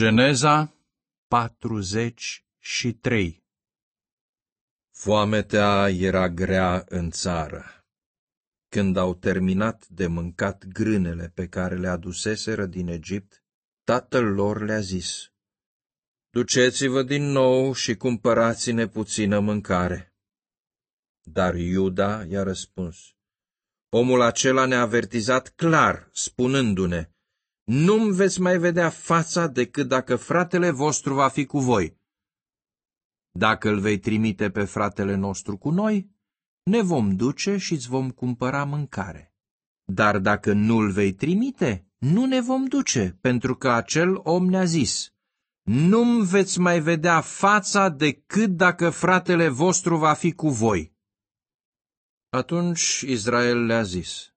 Geneza 43 Foametea era grea în țară. Când au terminat de mâncat grânele pe care le aduseseră din Egipt, tatăl lor le-a zis, Duceți-vă din nou și cumpărați-ne puțină mâncare. Dar Iuda i-a răspuns, Omul acela ne-a avertizat clar, spunându-ne, nu-mi veți mai vedea fața decât dacă fratele vostru va fi cu voi. Dacă îl vei trimite pe fratele nostru cu noi, ne vom duce și îți vom cumpăra mâncare. Dar dacă nu-l vei trimite, nu ne vom duce, pentru că acel om ne-a zis, Nu-mi veți mai vedea fața decât dacă fratele vostru va fi cu voi. Atunci Israel le-a zis,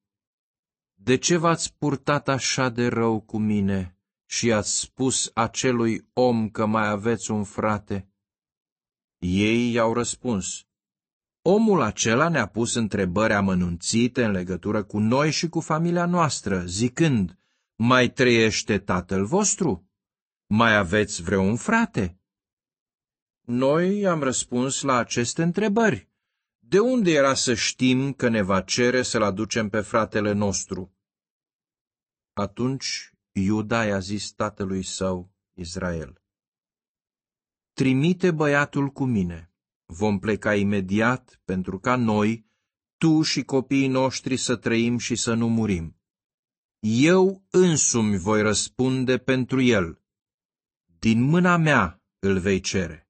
de ce v-ați purtat așa de rău cu mine și ați spus acelui om că mai aveți un frate? Ei i-au răspuns, Omul acela ne-a pus întrebări amănunțite în legătură cu noi și cu familia noastră, zicând, Mai trăiește tatăl vostru? Mai aveți vreun frate? Noi am răspuns la aceste întrebări de unde era să știm că ne va cere să-l aducem pe fratele nostru? Atunci Iuda i-a zis tatălui său, Israel, Trimite băiatul cu mine, vom pleca imediat pentru ca noi, tu și copiii noștri să trăim și să nu murim. Eu însumi voi răspunde pentru el. Din mâna mea îl vei cere.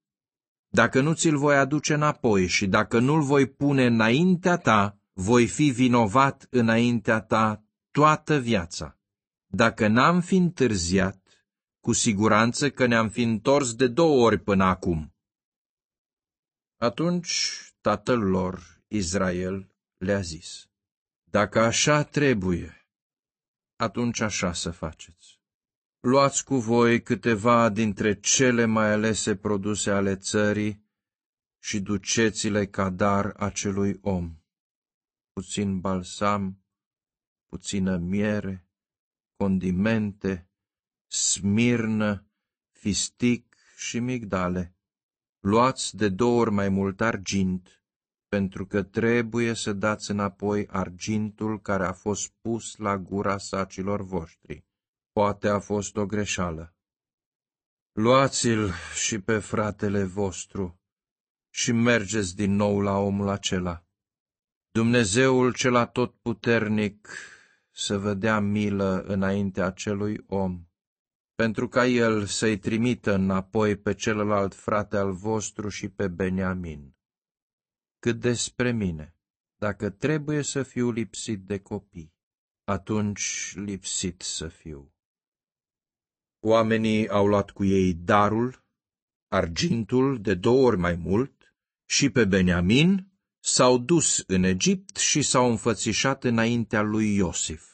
Dacă nu ți-l voi aduce înapoi și dacă nu-l voi pune înaintea ta, voi fi vinovat înaintea ta toată viața. Dacă n-am fi întârziat, cu siguranță că ne-am fi întors de două ori până acum. Atunci tatăl lor, Israel, le-a zis, Dacă așa trebuie, atunci așa să faceți luați cu voi câteva dintre cele mai alese produse ale țării și duceți-le ca dar acelui om. Puțin balsam, puțină miere, condimente, smirnă, fistic și migdale. Luați de două ori mai mult argint, pentru că trebuie să dați înapoi argintul care a fost pus la gura sacilor voștri Poate a fost o greșeală. Luați-l și pe fratele vostru și mergeți din nou la omul acela. Dumnezeul cel atotputernic să vă dea milă înaintea acelui om, pentru ca el să-i trimită înapoi pe celălalt frate al vostru și pe Beniamin. Cât despre mine, dacă trebuie să fiu lipsit de copii, atunci lipsit să fiu. Oamenii au luat cu ei darul, argintul de două ori mai mult, și pe Beniamin s-au dus în Egipt și s-au înfățișat înaintea lui Iosif.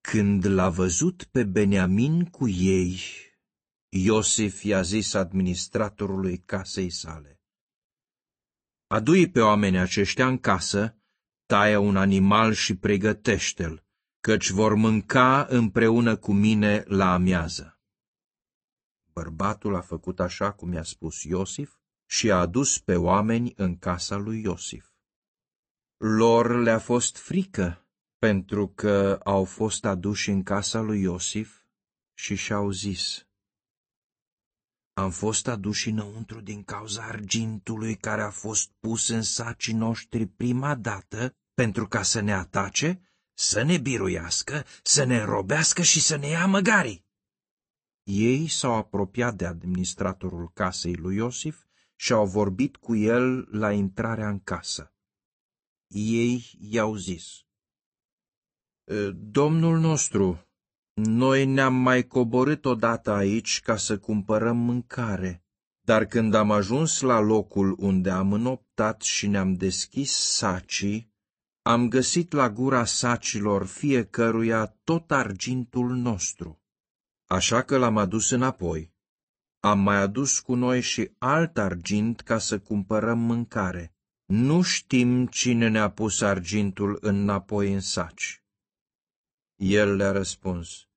Când l-a văzut pe Beniamin cu ei, Iosif i-a zis administratorului casei sale, Adui pe oamenii aceștia în casă, taie un animal și pregătește-l, căci vor mânca împreună cu mine la amiază. Bărbatul a făcut așa cum i-a spus Iosif și a adus pe oameni în casa lui Iosif. Lor le-a fost frică, pentru că au fost aduși în casa lui Iosif și și-au zis, Am fost aduși înăuntru din cauza argintului care a fost pus în sacii noștri prima dată pentru ca să ne atace să ne biruiască, să ne robească și să ne ia măgari. Ei s-au apropiat de administratorul casei lui Iosif și au vorbit cu el la intrarea în casă. Ei i-au zis, Domnul nostru, noi ne-am mai coborât odată aici ca să cumpărăm mâncare, dar când am ajuns la locul unde am înoptat și ne-am deschis sacii, am găsit la gura sacilor fiecăruia tot argintul nostru. Așa că l-am adus înapoi. Am mai adus cu noi și alt argint ca să cumpărăm mâncare. Nu știm cine ne-a pus argintul înapoi în saci. El le-a răspuns,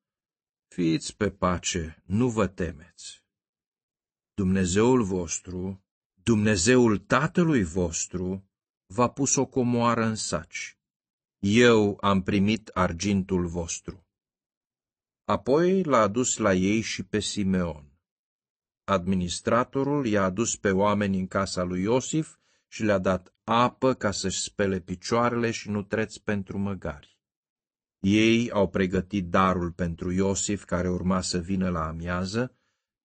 Fiți pe pace, nu vă temeți. Dumnezeul vostru, Dumnezeul tatălui vostru, v-a pus o comoară în saci. Eu am primit argintul vostru. Apoi l-a adus la ei și pe Simeon. Administratorul i-a adus pe oameni în casa lui Iosif și le-a dat apă ca să-și spele picioarele și nutreți pentru măgari. Ei au pregătit darul pentru Iosif, care urma să vină la amiază,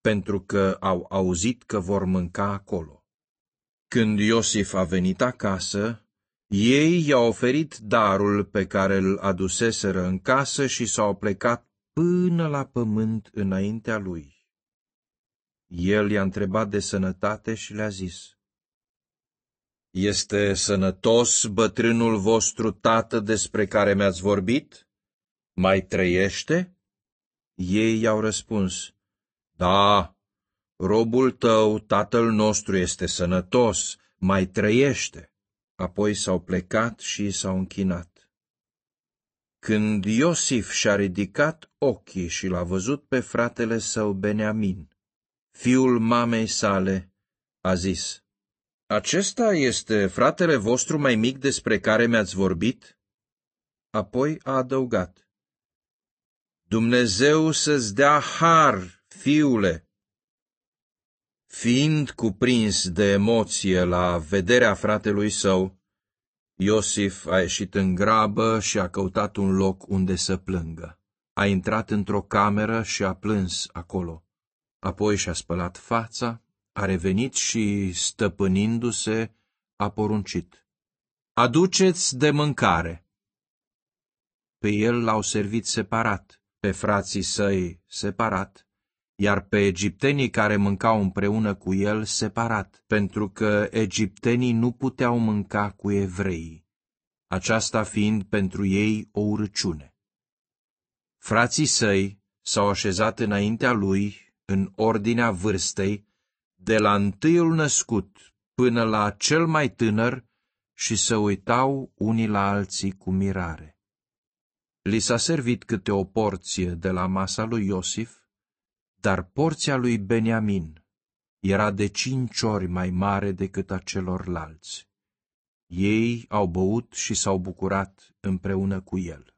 pentru că au auzit că vor mânca acolo. Când Iosif a venit acasă, ei i-au oferit darul pe care îl aduseseră în casă și s-au plecat până la pământ înaintea lui. El i-a întrebat de sănătate și le-a zis, Este sănătos bătrânul vostru tată despre care mi-ați vorbit? Mai trăiește?" Ei i-au răspuns, Da, robul tău, tatăl nostru, este sănătos, mai trăiește. Apoi s-au plecat și s-au închinat. Când Iosif și-a ridicat ochii și l-a văzut pe fratele său Beniamin, fiul mamei sale, a zis, Acesta este fratele vostru mai mic despre care mi-ați vorbit? Apoi a adăugat, Dumnezeu să-ți dea har, fiule, Fiind cuprins de emoție la vederea fratelui său, Iosif a ieșit în grabă și a căutat un loc unde să plângă. A intrat într-o cameră și a plâns acolo. Apoi și-a spălat fața, a revenit și, stăpânindu-se, a poruncit. Aduceți de mâncare! Pe el l-au servit separat, pe frații săi separat, iar pe egiptenii care mâncau împreună cu el separat, pentru că egiptenii nu puteau mânca cu evrei. aceasta fiind pentru ei o urăciune. Frații săi s-au așezat înaintea lui, în ordinea vârstei, de la întâiul născut până la cel mai tânăr și se uitau unii la alții cu mirare. Li s-a servit câte o porție de la masa lui Iosif, dar porția lui Beniamin era de cinci ori mai mare decât a celorlalți. Ei au băut și s-au bucurat împreună cu el.